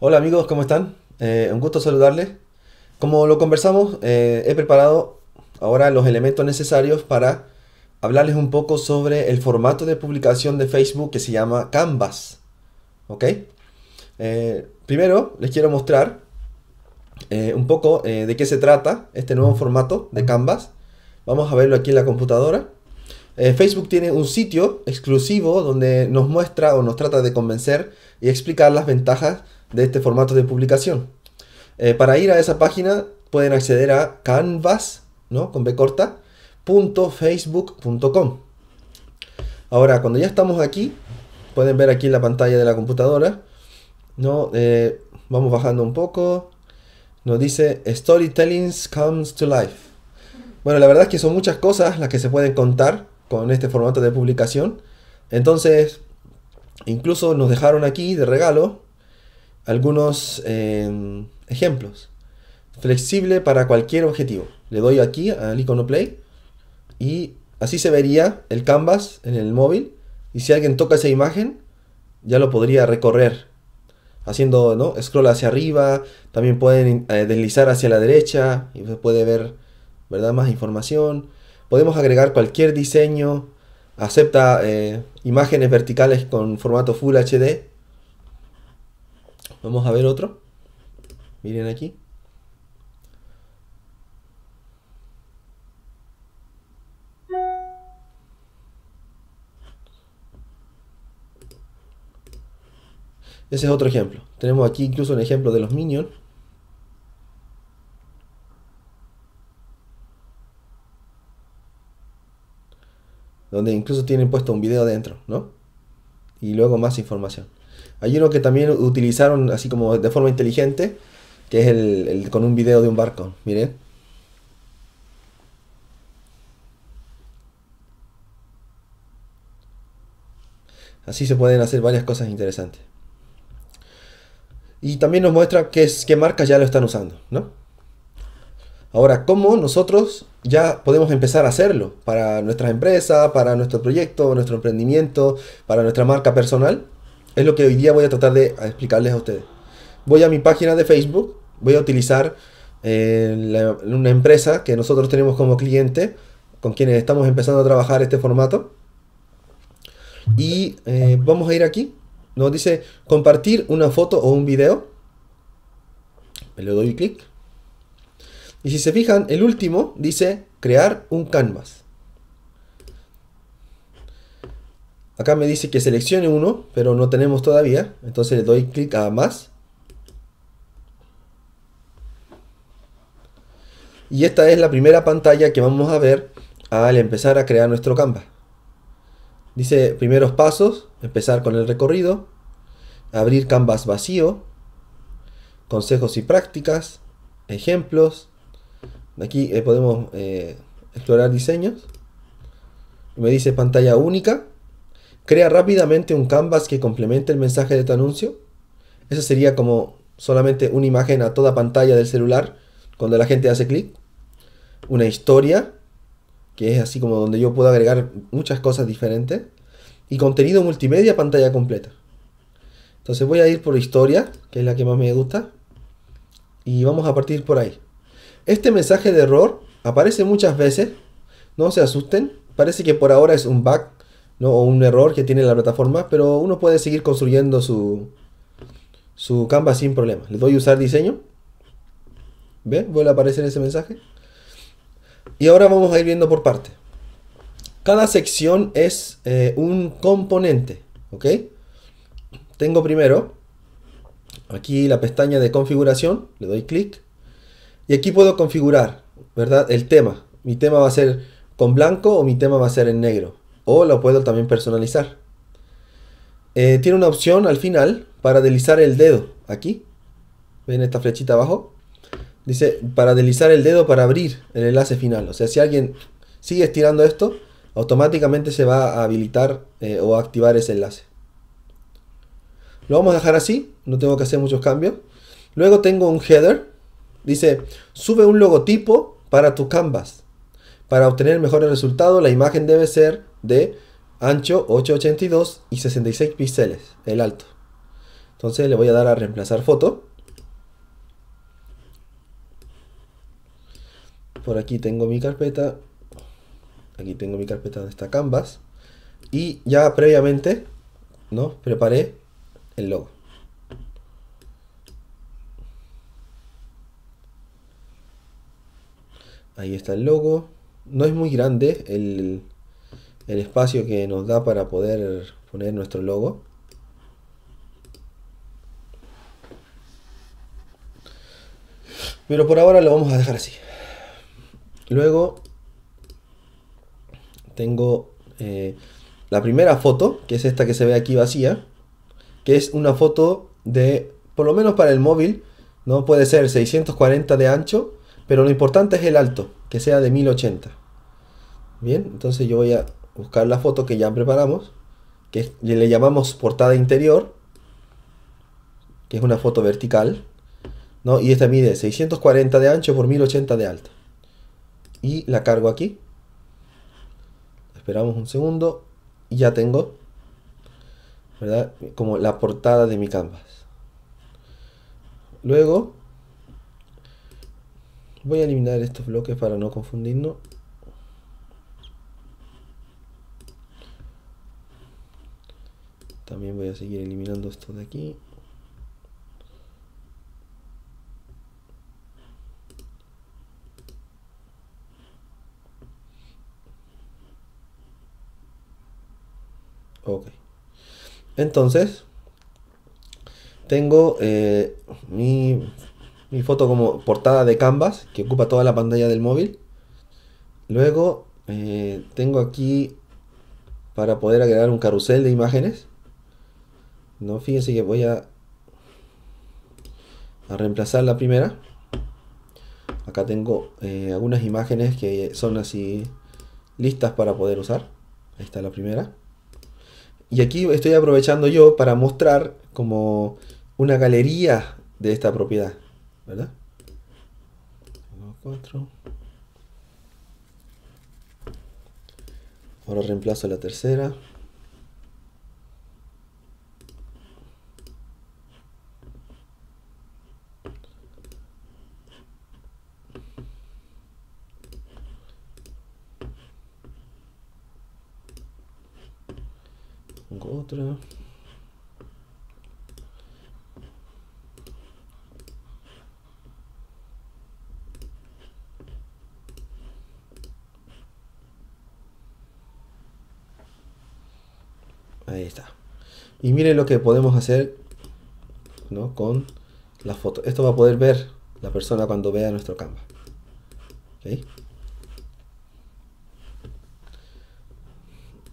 Hola amigos, ¿cómo están? Eh, un gusto saludarles. Como lo conversamos, eh, he preparado ahora los elementos necesarios para hablarles un poco sobre el formato de publicación de Facebook que se llama Canvas. ¿Ok? Eh, primero les quiero mostrar un poco de qué se trata este nuevo formato de Canvas. Vamos a verlo aquí en la computadora. Facebook tiene un sitio exclusivo donde nos muestra o nos trata de convencer y explicar las ventajas de este formato de publicación. Eh, para ir a esa página pueden acceder a canvas, ¿no? Con B corta, Ahora, cuando ya estamos aquí, pueden ver aquí la pantalla de la computadora, ¿no? Eh, vamos bajando un poco. Nos dice Storytelling comes to life. Bueno, la verdad es que son muchas cosas las que se pueden contar con este formato de publicación. Entonces, incluso nos dejaron aquí de regalo algunos em, ejemplos. Flexible para cualquier objetivo. Le doy aquí al icono play y así se vería el canvas en el móvil y si alguien toca esa imagen ya lo podría recorrer haciendo ¿no? scroll hacia arriba, también pueden eh, deslizar hacia la derecha y puede ver ¿verdad? más información. Podemos agregar cualquier diseño, acepta eh, imágenes verticales con formato Full HD Vamos a ver otro. Miren aquí. Ese es otro ejemplo. Tenemos aquí incluso un ejemplo de los minions. Donde incluso tienen puesto un video dentro, ¿no? Y luego más información. Hay uno que también utilizaron así como de forma inteligente, que es el, con un video de un barco. miren. Así se pueden hacer varias cosas interesantes. Y también nos muestra qué, es, marcas ya lo están usando, Ahora, ¿cómo nosotros ya podemos empezar a hacerlo para nuestras empresas, para nuestro proyecto, nuestro emprendimiento, para nuestra marca personal? Es lo que hoy día voy a tratar de explicarles a ustedes. Voy a mi página de Facebook, voy a utilizar eh, una empresa que nosotros tenemos como cliente, con quienes estamos empezando a trabajar este formato. Y eh, vamos a ir aquí. Nos dice compartir una foto o un video. Le doy clic. Y si se fijan, el último dice crear un canvas. Acá me dice que seleccione uno, pero no tenemos todavía. Entonces le doy clic a más. Y esta es la primera pantalla que vamos a ver al empezar a crear nuestro canvas. Dice primeros pasos, empezar con el recorrido, abrir Canvas vacío, consejos y prácticas, ejemplos. Aquí eh, podemos eh, explorar diseños. Me dice pantalla única Crea rápidamente un canvas que complemente el mensaje de tu anuncio. Eso sería como solamente una imagen a toda pantalla del celular cuando la gente hace clic. Una historia, que es así como donde yo puedo agregar muchas cosas diferentes. Y contenido multimedia pantalla completa. Entonces voy a ir por historia, que es la que más me gusta. Y vamos a partir por ahí. Este mensaje de error aparece muchas veces. No se asusten. Parece que por ahora es un bug ¿no? o un error que tiene la plataforma, pero uno puede seguir construyendo su, su Canva sin problemas, Le doy usar diseño. ¿Ve? Vuelve a aparecer ese mensaje. Y ahora vamos a ir viendo por parte. Cada sección es eh, un componente. ¿Ok? Tengo primero aquí la pestaña de configuración. Le doy clic. Y aquí puedo configurar, ¿verdad? El tema. Mi tema va a ser con blanco o mi tema va a ser en negro o lo puedo también personalizar. Eh, tiene una opción al final para deslizar el dedo. Aquí, ven esta flechita abajo. Dice para deslizar el dedo para abrir el enlace final. O sea, si alguien sigue estirando esto, automáticamente se va a habilitar eh, o activar ese enlace. Lo vamos a dejar así, no tengo que hacer muchos cambios. Luego tengo un header. Dice, sube un logotipo para tu canvas. Para obtener mejores resultados, la imagen debe ser de ancho 882 y 66 píxeles, el alto. Entonces le voy a dar a reemplazar foto. Por aquí tengo mi carpeta. Aquí tengo mi carpeta de esta Canvas. Y ya previamente, ¿no? Preparé el logo. Ahí está el logo. No es muy grande el, el espacio que nos da para poder poner nuestro logo. Pero por ahora lo vamos a dejar así. Luego tengo eh, la primera foto, que es esta que se ve aquí vacía, que es una foto de, por lo menos para el móvil, no puede ser 640 de ancho, pero lo importante es el alto, que sea de 1080. Bien, entonces yo voy a buscar la foto que ya preparamos, que le llamamos portada interior, que es una foto vertical, ¿no? Y esta mide 640 de ancho por 1080 de alto. Y la cargo aquí. Esperamos un segundo y ya tengo, Como la portada de mi canvas. Luego voy a eliminar estos bloques para no confundirnos. También voy a seguir eliminando esto de aquí. Ok. Entonces, tengo eh, mi, foto como portada de Canvas, que ocupa toda la pantalla del móvil. Luego, eh, tengo aquí para poder agregar un carrusel de imágenes. No, fíjense que voy a, reemplazar la primera. Acá tengo eh, algunas imágenes que son así listas para poder usar. Ahí está la primera. Y aquí estoy aprovechando yo para mostrar como una galería de esta propiedad. ¿Verdad? Ahora reemplazo la tercera. pongo otra. Ahí está. Y miren lo que podemos hacer con la foto. Esto va a poder ver la persona cuando vea nuestro Canva.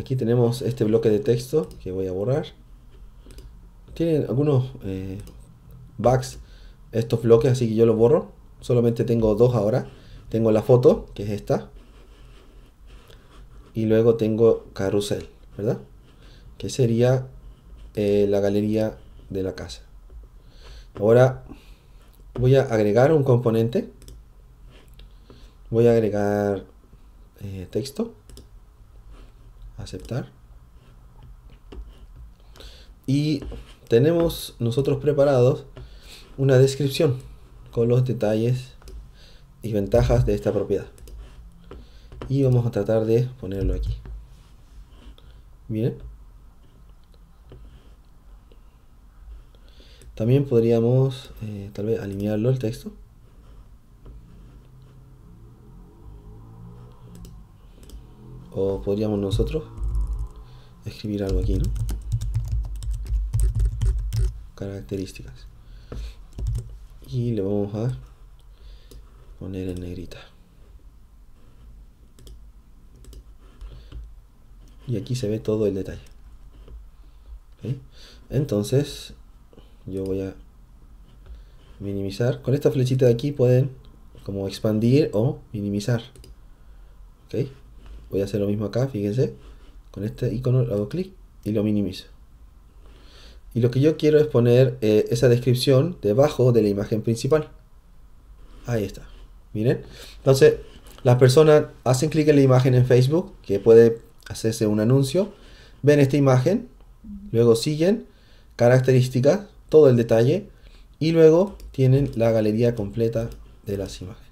Aquí tenemos este bloque de texto que voy a borrar. Tienen algunos eh, bugs estos bloques, así que yo los borro. Solamente tengo dos ahora. Tengo la foto, que es esta. Y luego tengo carrusel, ¿verdad? Que sería eh, la galería de la casa. Ahora voy a agregar un componente. Voy a agregar eh, texto aceptar. Y tenemos nosotros preparados una descripción con los detalles y ventajas de esta propiedad. Y vamos a tratar de ponerlo aquí. Miren. También podríamos eh, tal vez alinearlo el texto. O podríamos nosotros escribir algo aquí, ¿no? Características. Y le vamos a poner en negrita. Y aquí se ve todo el detalle. ¿Eh? Entonces, yo voy a minimizar. Con esta flechita de aquí pueden como expandir o minimizar. Voy a hacer lo mismo acá, fíjense. Con este icono hago clic y lo minimizo. Y lo que yo quiero es poner eh, esa descripción debajo de la imagen principal. Ahí está. Miren. Entonces, las personas hacen clic en la imagen en Facebook, que puede hacerse un anuncio. Ven esta imagen, luego siguen, características, todo el detalle. Y luego tienen la galería completa de las imágenes.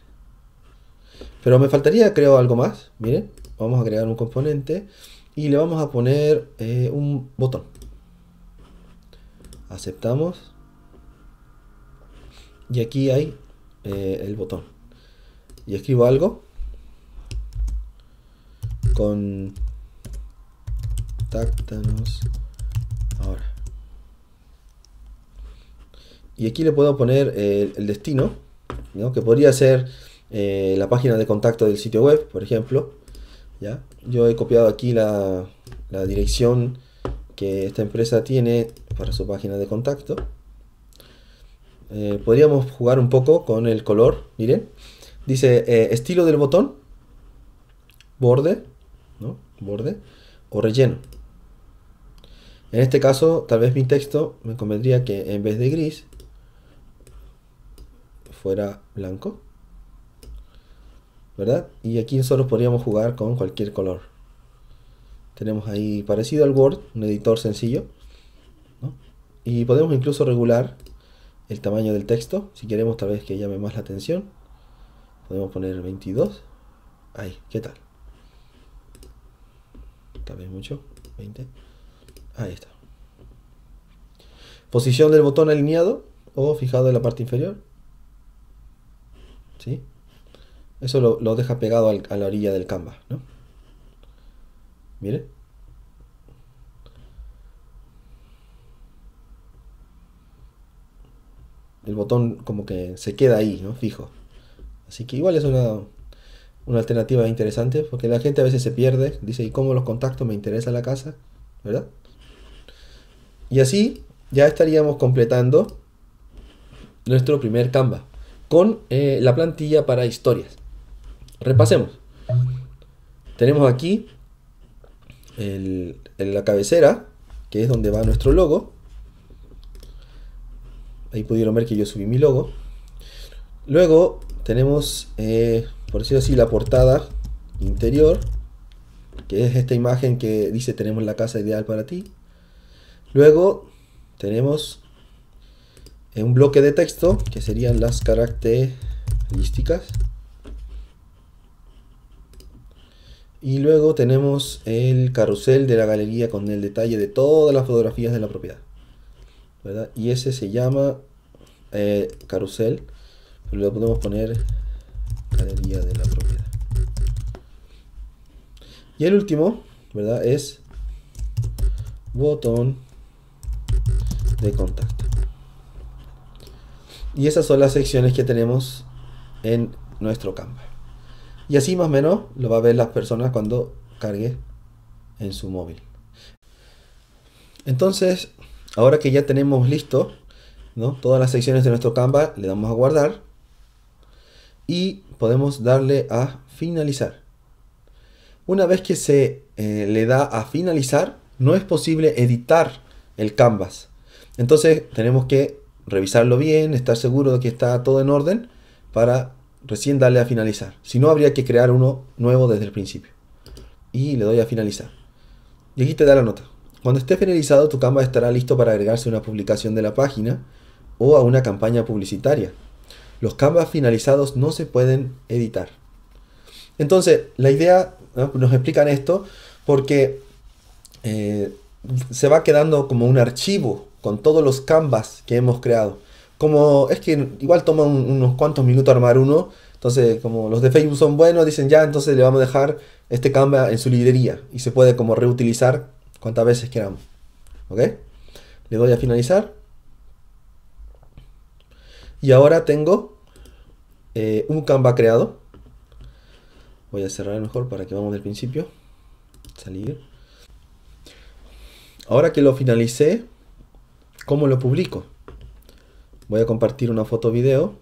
Pero me faltaría, creo, algo más. Miren vamos a crear un componente y le vamos a poner eh, un botón aceptamos y aquí hay eh, el botón y escribo algo táctanos ahora y aquí le puedo poner eh, el destino que podría ser la página de contacto del sitio web por ejemplo yo he copiado aquí la, dirección que esta empresa tiene para su página de contacto. Eh, podríamos jugar un poco con el color, miren. Dice eh, estilo del botón, borde, ¿no? Borde o relleno. En este caso, tal vez mi texto me convendría que en vez de gris fuera blanco. ¿verdad? Y aquí solo podríamos jugar con cualquier color. Tenemos ahí parecido al Word, un editor sencillo. Y podemos incluso regular el tamaño del texto, si queremos tal vez que llame más la atención. Podemos poner 22. Ahí, ¿qué tal? Tal vez mucho, 20. Ahí está. Posición del botón alineado o fijado en la parte inferior. ¿Sí? Eso lo, deja pegado a la orilla del Canva, ¿no? Mire. El botón como que se queda ahí, ¿no? Fijo. Así que igual es una, alternativa interesante, porque la gente a veces se pierde, dice, ¿y cómo los contactos? Me interesa la casa, ¿verdad? Y así ya estaríamos completando nuestro primer Canva con eh, la plantilla para historias. Repasemos. Tenemos aquí en la cabecera, que es donde va nuestro logo. Ahí pudieron ver que yo subí mi logo. Luego tenemos, eh, por decirlo así, la portada interior, que es esta imagen que dice tenemos la casa ideal para ti. Luego tenemos eh, un bloque de texto, que serían las características Y luego tenemos el carrusel de la galería con el detalle de todas las fotografías de la propiedad. ¿verdad? Y ese se llama eh, carrusel. Lo podemos poner galería de la propiedad. Y el último, ¿verdad? Es botón de contacto. Y esas son las secciones que tenemos en nuestro Canva y así más o menos lo va a ver las personas cuando cargue en su móvil. Entonces, ahora que ya tenemos listo ¿no? todas las secciones de nuestro canvas le damos a guardar y podemos darle a finalizar. Una vez que se eh, le da a finalizar, no es posible editar el canvas. Entonces tenemos que revisarlo bien, estar seguro de que está todo en orden para recién dale a finalizar. Si no, habría que crear uno nuevo desde el principio. Y le doy a finalizar. Y aquí te da la nota. Cuando esté finalizado, tu Canva estará listo para agregarse a una publicación de la página o a una campaña publicitaria. Los Canvas finalizados no se pueden editar. Entonces, la idea, nos explican esto porque eh, se va quedando como un archivo con todos los Canvas que hemos creado como es que igual toma unos cuantos minutos armar uno, entonces como los de Facebook son buenos, dicen ya, entonces le vamos a dejar este Canva en su librería y se puede como reutilizar cuantas veces queramos. ¿Ok? Le doy a finalizar. Y ahora tengo eh, un Canva creado. Voy a cerrar mejor para que vamos del principio. Salir. Ahora que lo finalicé, ¿cómo lo publico? voy a compartir una foto video.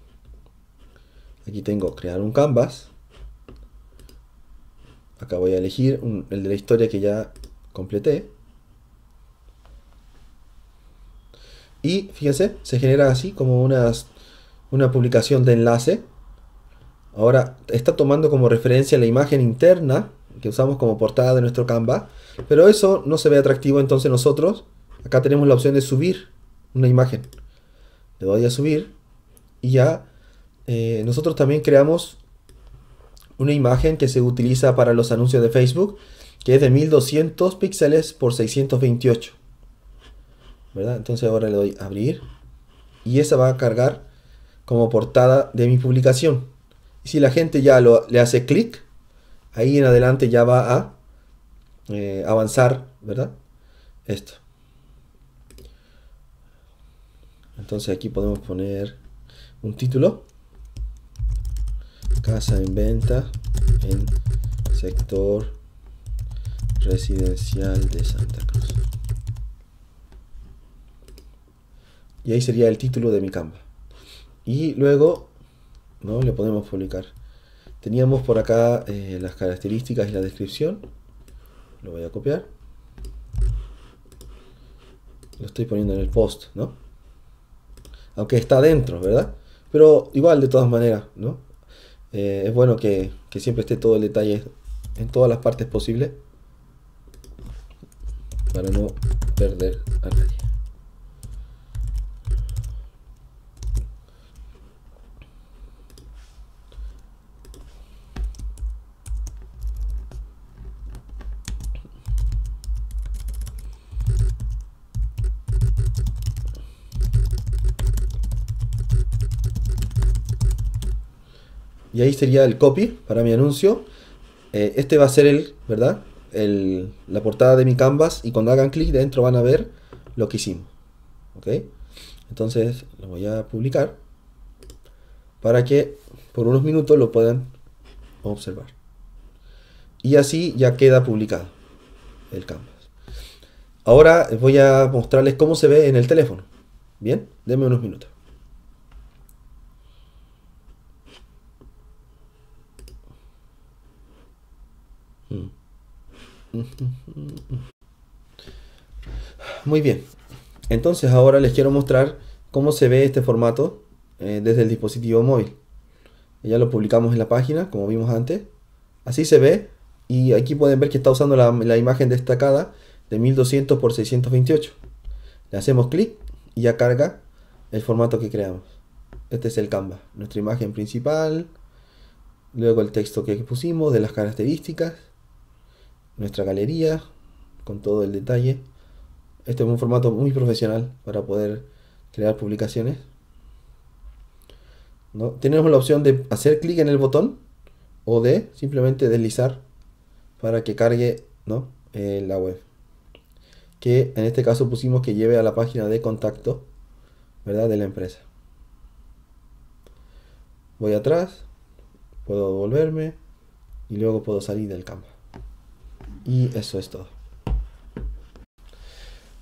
Aquí tengo crear un canvas. Acá voy a elegir el de la historia que ya completé. Y fíjense, se genera así como unas, una publicación de enlace. Ahora está tomando como referencia la imagen interna que usamos como portada de nuestro canvas, Pero eso no se ve atractivo, entonces nosotros acá tenemos la opción de subir una imagen le doy a subir y ya eh, nosotros también creamos una imagen que se utiliza para los anuncios de Facebook que es de 1200 píxeles por 628 ¿verdad? entonces ahora le doy a abrir y esa va a cargar como portada de mi publicación y si la gente ya le hace clic ahí en adelante ya va a eh, avanzar ¿verdad? esto Entonces aquí podemos poner un título. Casa en venta en sector residencial de Santa Cruz. Y ahí sería el título de mi Canva. Y luego ¿no? le podemos publicar. Teníamos por acá eh, las características y la descripción. Lo voy a copiar. Lo estoy poniendo en el post, ¿no? aunque está dentro, ¿verdad? Pero igual, de todas maneras, ¿no? Eh, es bueno que, que siempre esté todo el detalle en todas las partes posibles para no perder a nadie. Y ahí sería el copy para mi anuncio. Eh, este va a ser el, ¿verdad? El, la portada de mi canvas y cuando hagan clic dentro van a ver lo que hicimos. ¿Ok? Entonces lo voy a publicar para que por unos minutos lo puedan observar. Y así ya queda publicado el canvas. Ahora voy a mostrarles cómo se ve en el teléfono. Bien, denme unos minutos. Muy bien. Entonces ahora les quiero mostrar cómo se ve este formato eh, desde el dispositivo móvil. Ya lo publicamos en la página, como vimos antes. Así se ve. Y aquí pueden ver que está usando la, la imagen destacada de 1200 x 628. Le hacemos clic y ya carga el formato que creamos. Este es el Canva, nuestra imagen principal. Luego el texto que pusimos de las características nuestra galería con todo el detalle. Este es un formato muy profesional para poder crear publicaciones. ¿No? Tenemos la opción de hacer clic en el botón o de simplemente deslizar para que cargue ¿no? Eh, la web. Que en este caso pusimos que lleve a la página de contacto ¿verdad? de la empresa. Voy atrás, puedo volverme y luego puedo salir del campo. Y eso es todo.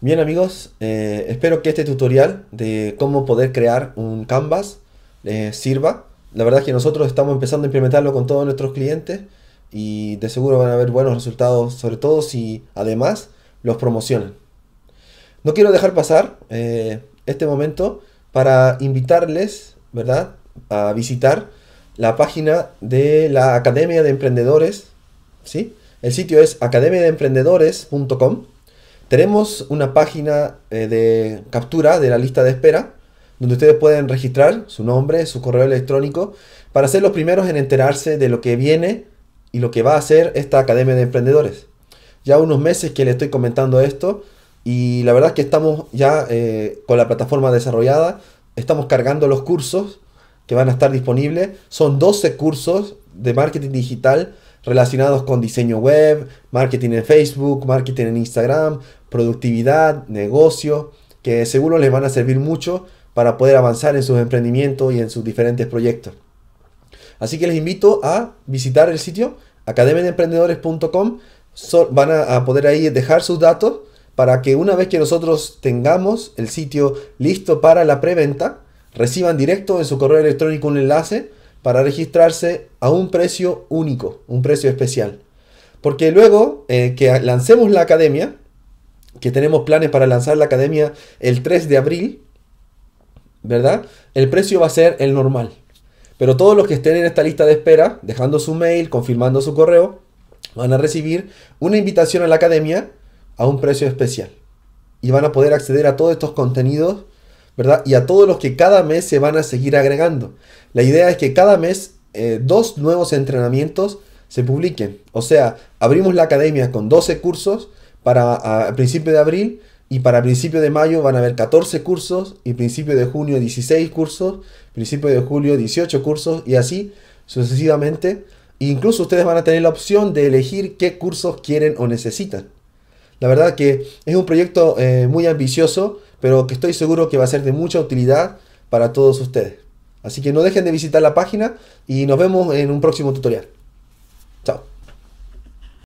Bien amigos, eh, espero que este tutorial de cómo poder crear un canvas les eh, sirva. La verdad es que nosotros estamos empezando a implementarlo con todos nuestros clientes y de seguro van a ver buenos resultados, sobre todo si además los promocionan. No quiero dejar pasar eh, este momento para invitarles, ¿verdad?, a visitar la página de la Academia de Emprendedores, ¿sí? El sitio es academiadeemprendedores.com. Tenemos una página eh, de captura de la lista de espera, donde ustedes pueden registrar su nombre, su correo electrónico, para ser los primeros en enterarse de lo que viene y lo que va a hacer esta Academia de Emprendedores. Ya unos meses que le estoy comentando esto y la verdad que estamos ya eh, con la plataforma desarrollada, estamos cargando los cursos que van a estar disponibles. Son 12 cursos de marketing digital relacionados con diseño web, marketing en Facebook, marketing en Instagram, productividad, negocio, que seguro les van a servir mucho para poder avanzar en sus emprendimientos y en sus diferentes proyectos. Así que les invito a visitar el sitio academiaemprendedores.com. van a, a, poder ahí dejar sus datos para que una vez que nosotros tengamos el sitio listo para la preventa, reciban directo en su correo electrónico un enlace para registrarse a un precio único, un precio especial. Porque luego eh, que lancemos la academia, que tenemos planes para lanzar la academia el 3 de abril, ¿verdad? El precio va a ser el normal. Pero todos los que estén en esta lista de espera, dejando su mail, confirmando su correo, van a recibir una invitación a la academia a un precio especial. Y van a poder acceder a todos estos contenidos ¿verdad? Y a todos los que cada mes se van a seguir agregando. La idea es que cada mes eh, dos nuevos entrenamientos se publiquen. O sea, abrimos la academia con 12 cursos para a, principio de abril y para principio de mayo van a haber 14 cursos y principio de junio 16 cursos, principio de julio 18 cursos y así sucesivamente. incluso ustedes van a tener la opción de elegir qué cursos quieren o necesitan. La verdad que es un proyecto eh, muy ambicioso, pero que estoy seguro que va a ser de mucha utilidad para todos ustedes. Así que no dejen de visitar la página y nos vemos en un próximo tutorial.